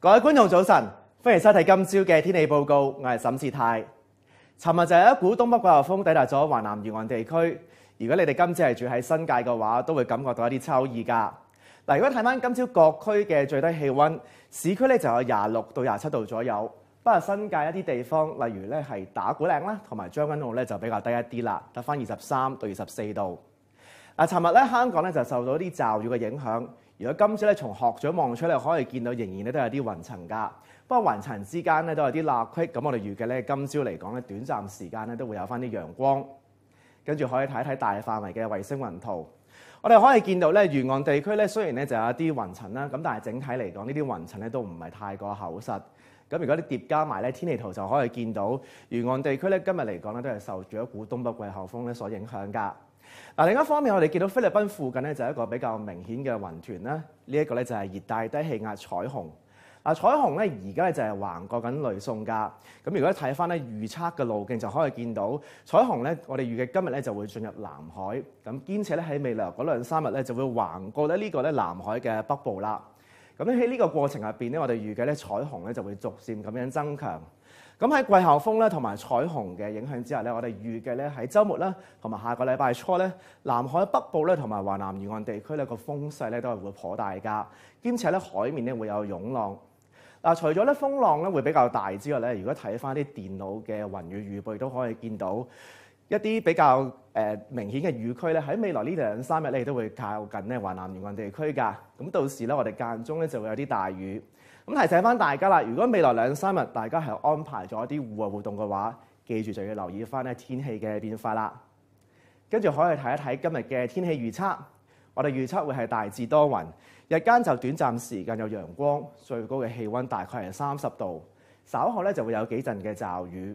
各位观众早晨，欢迎收睇今朝嘅天气报告，我系沈志泰。寻日就有一股东北季候风抵达咗华南沿岸地区，如果你哋今朝系住喺新界嘅话，都会感觉到一啲秋意噶。嗱，如果睇翻今朝各区嘅最低气温，市区咧就有廿六到廿七度左右，不过新界一啲地方，例如咧系打鼓岭啦，同埋将军澳咧就比较低一啲啦，得翻二十三到二十四度。嗱，寻日咧香港咧就受到一啲骤雨嘅影响。如果今朝咧從學長望出嚟，可以見到仍然咧都有啲雲層噶。不過雲層之間咧都有啲罅隙，咁我哋預計咧今朝嚟講咧短暫時間咧都會有翻啲陽光，跟住可以睇一睇大範圍嘅衛星雲圖。我哋可以見到咧沿岸地區咧雖然咧就有啲雲層啦，咁但係整體嚟講呢啲雲層咧都唔係太過厚實。咁如果你疊加埋咧天氣圖就可以見到沿岸地區咧今日嚟講咧都係受住一股東北季候風咧所影響噶。嗱，另一方面，我哋見到菲律賓附近咧就係一個比較明顯嘅雲團啦。呢一個咧就係熱帶低氣壓彩虹。啊，彩虹咧而家咧就係橫過緊雷送架。咁如果睇翻咧預測嘅路徑，就可以見到彩虹咧，我哋預計今日咧就會進入南海。咁兼且咧喺未來嗰兩三日咧就會橫過咧呢個咧南海嘅北部啦。咁喺呢個過程入邊咧，我哋預計咧彩虹咧就會逐漸咁樣增強。咁喺季候風咧同埋彩虹嘅影響之下咧，我哋預計咧喺週末啦同埋下個禮拜初咧，南海北部咧同埋華南沿岸地區咧個風勢咧都係會頗大噶，兼且咧海面咧會有湧浪。嗱，除咗咧風浪咧會比較大之外咧，如果睇翻啲電腦嘅雲雨預報，都可以見到。一啲比較誒明顯嘅雨區咧，喺未來呢兩三日咧，都會靠近咧雲南沿岸地區㗎。咁到時咧，我哋間中咧就會有啲大雨。咁提醒翻大家啦，如果未來兩三日大家係安排咗一啲户外活動嘅話，記住就要留意翻咧天氣嘅變化啦。跟住可以睇一睇今日嘅天氣預測，我哋預測會係大致多雲，日間就短暫時間有陽光，最高嘅氣溫大概係三十度，稍後咧就會有幾陣嘅驟雨。